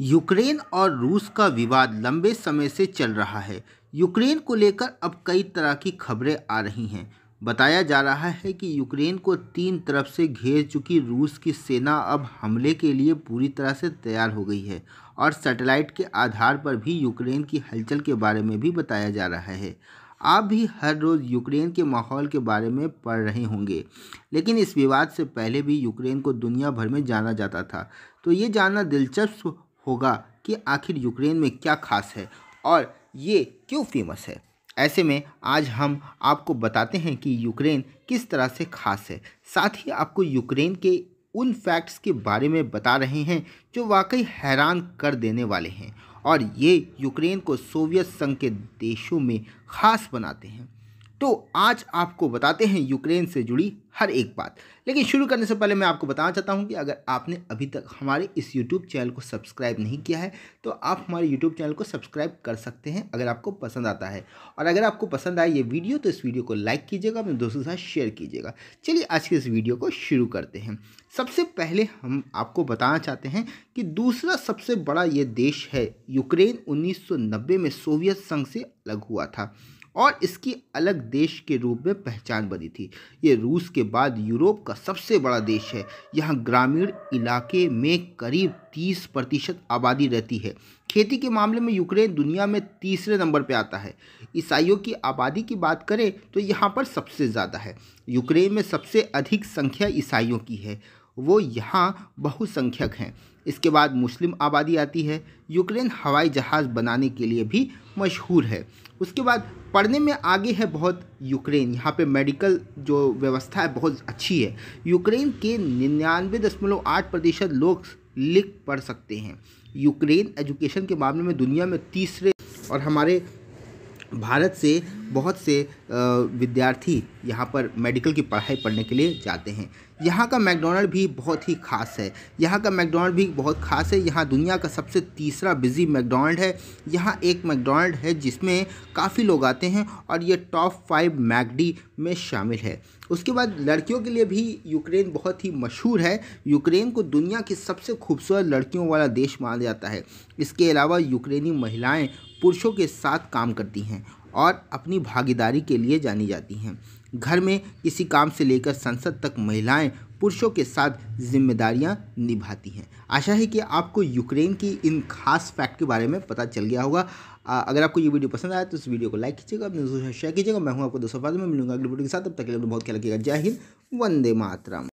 Ukraine और रूस का विवाद लंबे समय से चल रहा है यूक्रेन को लेकर अब कई तरह की खबरें आ रही हैं बताया जा रहा है कि यूक्रेन को तीन तरफ से घेर चुकी रूस की सेना अब हमले के लिए पूरी तरह से तैयार हो गई है और सैटेलाइट के आधार पर भी यूक्रेन की हलचल के बारे में भी बताया जा रहा है आप भी हर रोज़ यूक्रेन के माहौल के बारे में पढ़ रहे होंगे लेकिन इस विवाद से पहले भी यूक्रेन को दुनिया भर में जाना जाता था तो ये जानना दिलचस्प होगा कि आखिर यूक्रेन में क्या खास है और ये क्यों फेमस है ऐसे में आज हम आपको बताते हैं कि यूक्रेन किस तरह से खास है साथ ही आपको यूक्रेन के उन फैक्ट्स के बारे में बता रहे हैं जो वाकई हैरान कर देने वाले हैं और ये यूक्रेन को सोवियत संघ के देशों में खास बनाते हैं तो आज आपको बताते हैं यूक्रेन से जुड़ी हर एक बात लेकिन शुरू करने से पहले मैं आपको बताना चाहता हूं कि अगर आपने अभी तक हमारे इस यूट्यूब चैनल को सब्सक्राइब नहीं किया है तो आप हमारे यूट्यूब चैनल को सब्सक्राइब कर सकते हैं अगर आपको पसंद आता है और अगर आपको पसंद आए ये वीडियो तो इस वीडियो को लाइक कीजिएगा अपने दोस्तों के साथ शेयर कीजिएगा चलिए आज के इस वीडियो को शुरू करते हैं सबसे पहले हम आपको बताना चाहते हैं कि दूसरा सबसे बड़ा ये देश है यूक्रेन उन्नीस में सोवियत संघ से अलग हुआ था और इसकी अलग देश के रूप में पहचान बनी थी ये रूस के बाद यूरोप का सबसे बड़ा देश है यहाँ ग्रामीण इलाके में करीब 30 प्रतिशत आबादी रहती है खेती के मामले में यूक्रेन दुनिया में तीसरे नंबर पर आता है ईसाइयों की आबादी की बात करें तो यहाँ पर सबसे ज़्यादा है यूक्रेन में सबसे अधिक संख्या ईसाइयों की है वो यहाँ बहुसंख्यक हैं इसके बाद मुस्लिम आबादी आती है यूक्रेन हवाई जहाज़ बनाने के लिए भी मशहूर है उसके बाद पढ़ने में आगे है बहुत यूक्रेन यहाँ पे मेडिकल जो व्यवस्था है बहुत अच्छी है यूक्रेन के निन्यानवे दशमलव आठ प्रतिशत लोग लिख पढ़ सकते हैं यूक्रेन एजुकेशन के मामले में दुनिया में तीसरे और हमारे भारत से बहुत से विद्यार्थी यहाँ पर मेडिकल की पढ़ाई पढ़ने के लिए जाते हैं यहाँ का मैकडोनल्ड भी बहुत ही खास है यहाँ का मैकडोनल्ड भी बहुत खास है यहाँ दुनिया का सबसे तीसरा बिजी मैकडोनल्ड है यहाँ एक मैकडोनल्ड है जिसमें काफ़ी लोग आते हैं और ये टॉप फाइव मैगडी में शामिल है उसके बाद लड़कियों के लिए भी यूक्रेन बहुत ही मशहूर है यूक्रेन को दुनिया की सबसे खूबसूरत लड़कियों वाला देश माना जाता है इसके अलावा यूक्रेनी महिलाएँ पुरुषों के साथ काम करती हैं और अपनी भागीदारी के लिए जानी जाती हैं घर में किसी काम से लेकर संसद तक महिलाएं पुरुषों के साथ जिम्मेदारियां निभाती हैं आशा है कि आपको यूक्रेन की इन खास फैक्ट के बारे में पता चल गया होगा आ, अगर आपको ये वीडियो पसंद आया तो इस वीडियो को लाइक कीजिएगा अपने दोस्तों शेयर कीजिएगा मैं हूँ आपको दोस्तों में मिलूंगा अगले वीडियो के साथ अब तक के लिए तो बहुत ख्याल रखिएगा जय हिंद वंदे मातरम